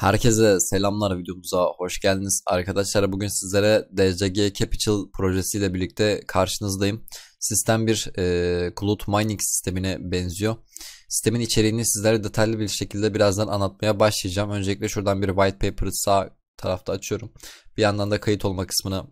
Herkese selamlar videomuza hoş geldiniz. Arkadaşlar bugün sizlere DCG Capital projesiyle birlikte karşınızdayım. Sistem bir e, Cloud Mining sistemine benziyor. Sistemin içeriğini sizlere detaylı bir şekilde birazdan anlatmaya başlayacağım. Öncelikle şuradan bir white paper'ı sağ tarafta açıyorum. Bir yandan da kayıt olma kısmını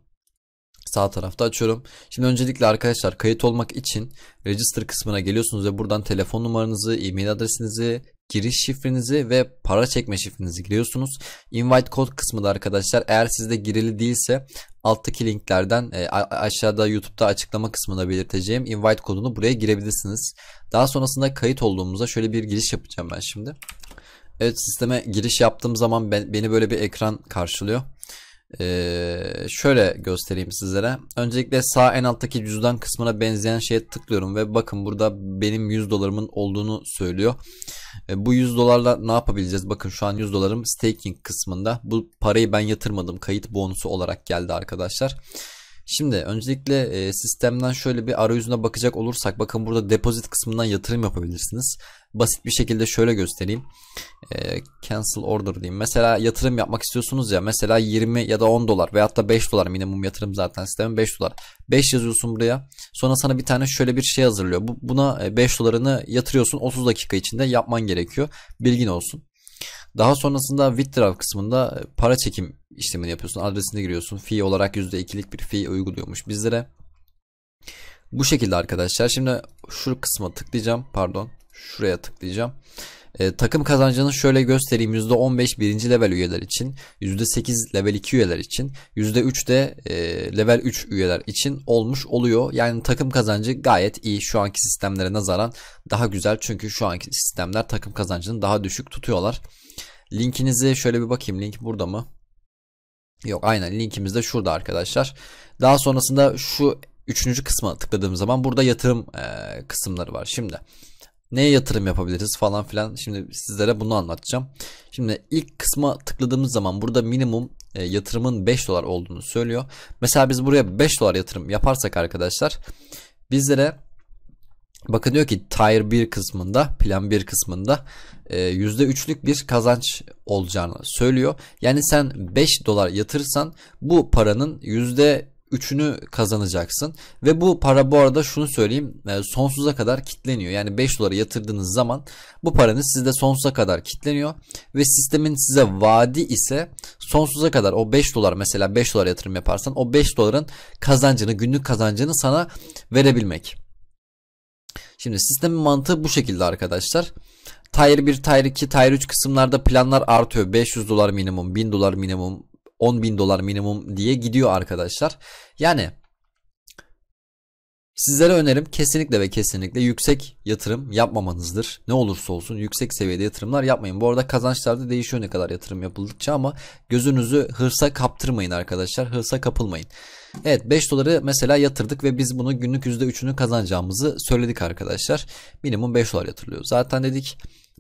Sağ tarafta açıyorum. Şimdi öncelikle arkadaşlar kayıt olmak için register kısmına geliyorsunuz ve buradan telefon numaranızı, e-mail adresinizi, giriş şifrenizi ve para çekme şifrenizi giriyorsunuz. Invite kod kısmı da arkadaşlar eğer sizde girili değilse alttaki linklerden e, aşağıda YouTube'da açıklama kısmına belirteceğim invite kodunu buraya girebilirsiniz. Daha sonrasında kayıt olduğumuzda şöyle bir giriş yapacağım ben şimdi. Evet sisteme giriş yaptığım zaman ben, beni böyle bir ekran karşılıyor. Ee, şöyle göstereyim sizlere. Öncelikle sağ en alttaki cüzdan kısmına benzeyen şeye tıklıyorum ve bakın burada benim 100 dolarımın olduğunu söylüyor. Ee, bu 100 dolarla ne yapabileceğiz? Bakın şu an 100 dolarım staking kısmında. Bu parayı ben yatırmadım. Kayıt bonusu olarak geldi arkadaşlar. Arkadaşlar Şimdi öncelikle e, sistemden şöyle bir arayüzüne bakacak olursak bakın burada depozit kısmından yatırım yapabilirsiniz. Basit bir şekilde şöyle göstereyim. E, cancel order diyeyim. Mesela yatırım yapmak istiyorsunuz ya mesela 20 ya da 10 dolar veyahut da 5 dolar minimum yatırım zaten sistemin 5 dolar. 5 yazıyorsun buraya. Sonra sana bir tane şöyle bir şey hazırlıyor. Bu, buna 5 e, dolarını yatırıyorsun 30 dakika içinde yapman gerekiyor. Bilgin olsun. Daha sonrasında withdraw kısmında para çekim işlemini yapıyorsun. Adresini giriyorsun. Fee olarak %2'lik bir fee uyguluyormuş bizlere. Bu şekilde arkadaşlar. Şimdi şu kısma tıklayacağım. Pardon. Şuraya tıklayacağım. E, takım kazancını şöyle göstereyim. %15 birinci level üyeler için, %8 level 2 üyeler için, %3 de e, level 3 üyeler için olmuş oluyor. Yani takım kazancı gayet iyi şu anki sistemlere nazaran daha güzel. Çünkü şu anki sistemler takım kazancını daha düşük tutuyorlar. Linkinizi şöyle bir bakayım. Link burada mı? Yok aynen linkimiz de şurada arkadaşlar. Daha sonrasında şu üçüncü kısma tıkladığım zaman burada yatırım e, kısımları var. Şimdi Neye yatırım yapabiliriz falan filan. Şimdi sizlere bunu anlatacağım. Şimdi ilk kısma tıkladığımız zaman burada minimum e, yatırımın 5 dolar olduğunu söylüyor. Mesela biz buraya 5 dolar yatırım yaparsak arkadaşlar bizlere bakın diyor ki tier 1 kısmında plan 1 kısmında e, %3'lük bir kazanç olacağını söylüyor. Yani sen 5 dolar yatırırsan bu paranın üçünü kazanacaksın. Ve bu para bu arada şunu söyleyeyim e, sonsuza kadar kitleniyor. Yani 5 dolara yatırdığınız zaman bu paranız sizde sonsuza kadar kitleniyor. Ve sistemin size vaadi ise sonsuza kadar o 5 dolar mesela 5 dolar yatırım yaparsan o 5 doların kazancını günlük kazancını sana verebilmek. Şimdi sistemin mantığı bu şekilde arkadaşlar. Tier 1, Tier 2, Tier 3 kısımlarda planlar artıyor. 500 dolar minimum, 1000 dolar minimum, 10 bin dolar minimum diye gidiyor arkadaşlar. Yani Sizlere önerim kesinlikle ve kesinlikle yüksek yatırım yapmamanızdır. Ne olursa olsun yüksek seviyede yatırımlar yapmayın. Bu arada kazançlarda değişiyor ne kadar yatırım yapıldıkça ama gözünüzü hırsa kaptırmayın arkadaşlar. Hırsa kapılmayın. Evet 5 doları mesela yatırdık ve biz bunu günlük %3'ünü kazanacağımızı söyledik arkadaşlar. Minimum 5 dolar yatırılıyor. Zaten dedik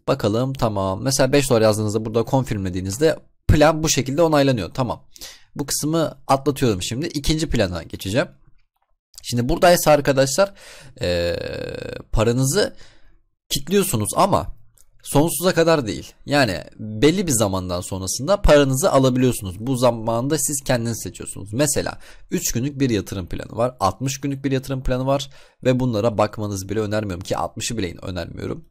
bakalım tamam. Mesela 5 dolar yazdığınızda burada confirmlediğinizde plan bu şekilde onaylanıyor. Tamam. Bu kısmı atlatıyorum şimdi. İkinci plana geçeceğim. Şimdi buradaysa arkadaşlar e, paranızı kilitliyorsunuz ama sonsuza kadar değil. Yani belli bir zamandan sonrasında paranızı alabiliyorsunuz. Bu zamanda siz kendiniz seçiyorsunuz. Mesela 3 günlük bir yatırım planı var. 60 günlük bir yatırım planı var. Ve bunlara bakmanız bile önermiyorum ki 60'ı bile önermiyorum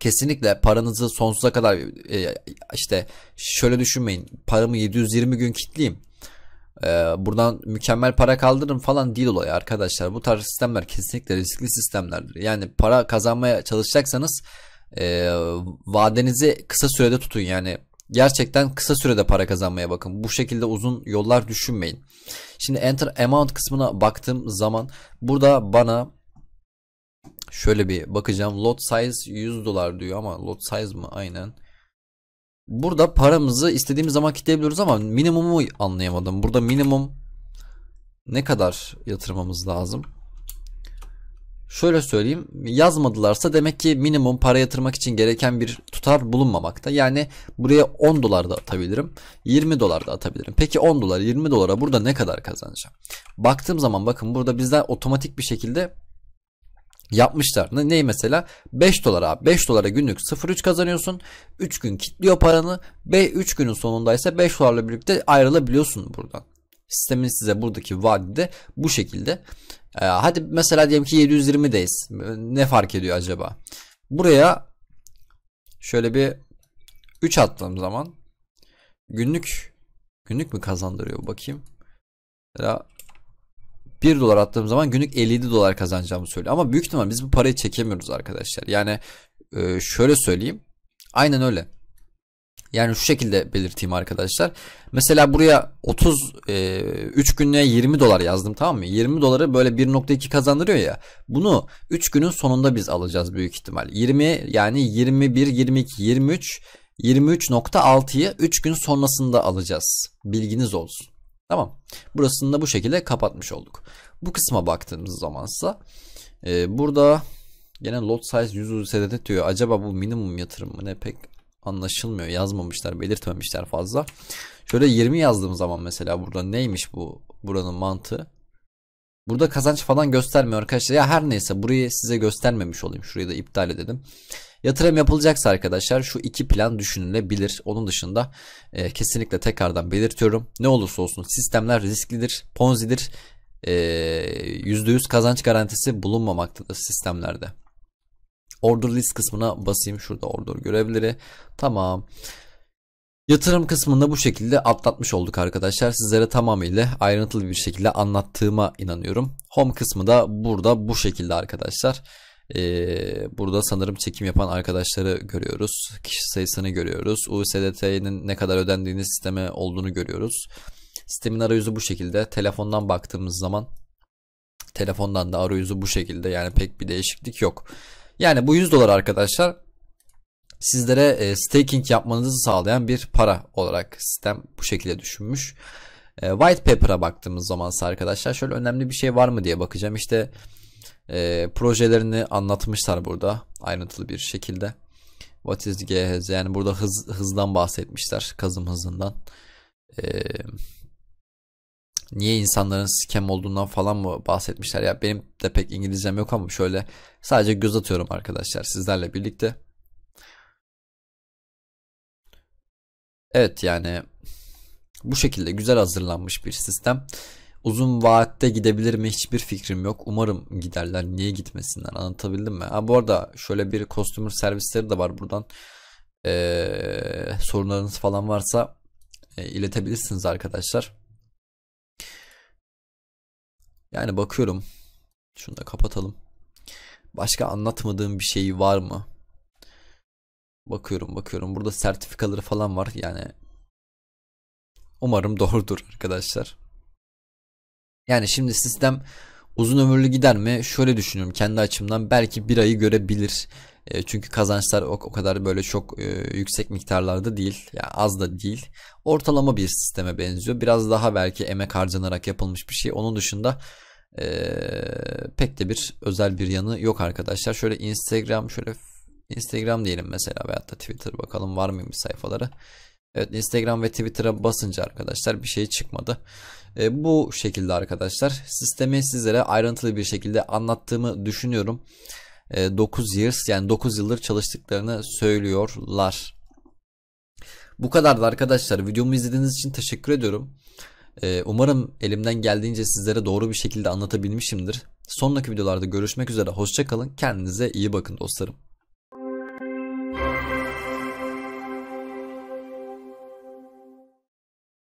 kesinlikle paranızı sonsuza kadar e, işte şöyle düşünmeyin paramı 720 gün kitleyeyim e, buradan mükemmel para kaldırırım falan değil olay arkadaşlar bu tarz sistemler kesinlikle riskli sistemlerdir yani para kazanmaya çalışacaksanız e, vadenizi kısa sürede tutun yani gerçekten kısa sürede para kazanmaya bakın. Bu şekilde uzun yollar düşünmeyin. Şimdi enter amount kısmına baktığım zaman burada bana Şöyle bir bakacağım. Lot size 100 dolar diyor ama lot size mı? Aynen. Burada paramızı istediğimiz zaman kitleyebiliyoruz ama minimumu anlayamadım. Burada minimum ne kadar yatırmamız lazım? Şöyle söyleyeyim yazmadılarsa demek ki minimum para yatırmak için gereken bir tutar bulunmamakta. Yani buraya 10 dolar da atabilirim 20 dolar da atabilirim. Peki 10 dolar 20 dolara burada ne kadar kazanacağım? Baktığım zaman bakın burada bizden otomatik bir şekilde yapmışlar. Ne, ney mesela? 5 dolara 5 dolara günlük 0.3 kazanıyorsun. 3 gün kitliyor paranı ve 3 günün sonunda ise 5 dolarla birlikte ayrılabiliyorsun buradan. Sistemin size buradaki vadide bu şekilde. Ee, hadi mesela diyelim ki 720'deyiz. Ne fark ediyor acaba? Buraya şöyle bir 3 attığım zaman günlük günlük mi kazandırıyor bakayım. Mesela 1 dolar attığım zaman günlük 57 dolar kazanacağımı söylüyor. Ama büyük ihtimal biz bu parayı çekemiyoruz arkadaşlar. Yani e, şöyle söyleyeyim. Aynen öyle. Yani şu şekilde belirteyim arkadaşlar. Mesela buraya 30 e, 3 günlüğe 20 dolar yazdım tamam mı? 20 doları böyle 1.2 kazandırıyor ya. Bunu 3 günün sonunda biz alacağız büyük ihtimal. 20 yani 21, 22, 23 23.6'yı 3 gün sonrasında alacağız. Bilginiz olsun. Tamam. Burasını da bu şekilde kapatmış olduk. Bu kısma baktığımız zamansa e, burada gene lot size 100 USDT diyor. Acaba bu minimum yatırım mı ne pek anlaşılmıyor. Yazmamışlar, belirtmemişler fazla. Şöyle 20 yazdığım zaman mesela burada neymiş bu buranın mantığı? Burada kazanç falan göstermiyor arkadaşlar. Ya her neyse burayı size göstermemiş olayım. Şurayı da iptal edelim. Yatırım yapılacaksa arkadaşlar şu iki plan düşünülebilir. Onun dışında e, kesinlikle tekrardan belirtiyorum. Ne olursa olsun sistemler risklidir, ponzidir. E, %100 kazanç garantisi bulunmamaktadır sistemlerde. Order list kısmına basayım. Şurada order görevleri. Tamam. Yatırım kısmında bu şekilde atlatmış olduk arkadaşlar. Sizlere tamamıyla ayrıntılı bir şekilde anlattığıma inanıyorum. Home kısmı da burada bu şekilde arkadaşlar. Ee, burada sanırım çekim yapan arkadaşları görüyoruz. Kişi sayısını görüyoruz. USDT'nin ne kadar ödendiğini sisteme olduğunu görüyoruz. Sistemin arayüzü bu şekilde. Telefondan baktığımız zaman telefondan da arayüzü bu şekilde. Yani pek bir değişiklik yok. Yani bu 100 dolar arkadaşlar sizlere e, staking yapmanızı sağlayan bir para olarak sistem bu şekilde düşünmüş. E, white paper'a baktığımız zaman arkadaşlar şöyle önemli bir şey var mı diye bakacağım. İşte e, projelerini anlatmışlar burada ayrıntılı bir şekilde. What is GHZ yani burada hız, hızdan bahsetmişler kazım hızından. Eee niye insanların scam olduğundan falan mı bahsetmişler ya benim de pek İngilizcem yok ama şöyle sadece göz atıyorum arkadaşlar sizlerle birlikte. Evet yani bu şekilde güzel hazırlanmış bir sistem. Uzun vaatte gidebilir mi hiçbir fikrim yok. Umarım giderler. Niye gitmesinler anlatabildim mi? Ha, bu arada şöyle bir kostümür servisleri de var buradan. Ee, sorunlarınız falan varsa e, iletebilirsiniz arkadaşlar. Yani bakıyorum. Şunu da kapatalım. Başka anlatmadığım bir şey var mı? Bakıyorum bakıyorum. Burada sertifikaları falan var. Yani umarım doğrudur arkadaşlar. Yani şimdi sistem uzun ömürlü gider mi? Şöyle düşünüyorum kendi açımdan belki bir ayı görebilir. E, çünkü kazançlar o, o kadar böyle çok e, yüksek miktarlarda değil. Yani az da değil. Ortalama bir sisteme benziyor. Biraz daha belki emek harcanarak yapılmış bir şey. Onun dışında e, pek de bir özel bir yanı yok arkadaşlar. Şöyle Instagram şöyle Instagram diyelim mesela veyahut da Twitter bakalım var mıymış sayfaları. Evet Instagram ve Twitter'a basınca arkadaşlar bir şey çıkmadı. E, bu şekilde arkadaşlar sistemi sizlere ayrıntılı bir şekilde anlattığımı düşünüyorum. E, 9 years yani 9 yıldır çalıştıklarını söylüyorlar. Bu kadar da arkadaşlar. Videomu izlediğiniz için teşekkür ediyorum. E, umarım elimden geldiğince sizlere doğru bir şekilde anlatabilmişimdir. Sonraki videolarda görüşmek üzere. Hoşçakalın. Kendinize iyi bakın dostlarım.